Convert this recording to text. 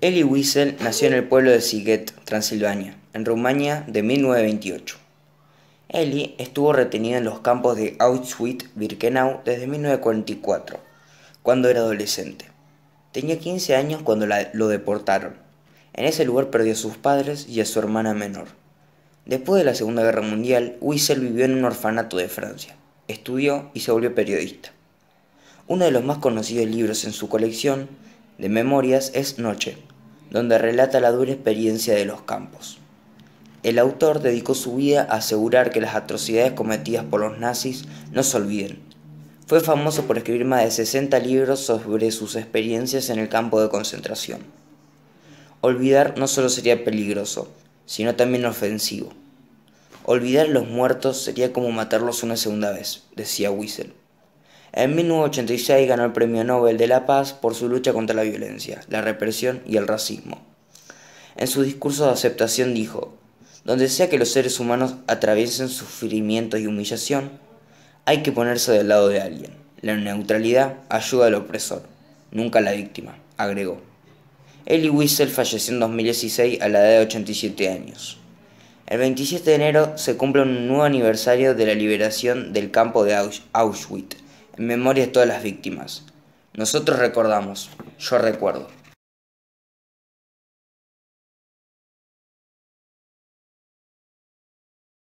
Elie Wiesel nació en el pueblo de Siget, Transilvania, en Rumania de 1928. Eli estuvo retenida en los campos de Auschwitz-Birkenau desde 1944, cuando era adolescente. Tenía 15 años cuando lo deportaron. En ese lugar perdió a sus padres y a su hermana menor. Después de la Segunda Guerra Mundial, Wiesel vivió en un orfanato de Francia. Estudió y se volvió periodista. Uno de los más conocidos libros en su colección de memorias es Noche, donde relata la dura experiencia de los campos. El autor dedicó su vida a asegurar que las atrocidades cometidas por los nazis no se olviden. Fue famoso por escribir más de 60 libros sobre sus experiencias en el campo de concentración. Olvidar no solo sería peligroso, sino también ofensivo. Olvidar a los muertos sería como matarlos una segunda vez, decía Wiesel. En 1986 ganó el Premio Nobel de la Paz por su lucha contra la violencia, la represión y el racismo. En su discurso de aceptación dijo, donde sea que los seres humanos atraviesen sufrimientos y humillación, hay que ponerse del lado de alguien. La neutralidad ayuda al opresor, nunca a la víctima, agregó. Elie Wiesel falleció en 2016 a la edad de 87 años. El 27 de enero se cumple un nuevo aniversario de la liberación del campo de Auschwitz en memoria de todas las víctimas. Nosotros recordamos, yo recuerdo.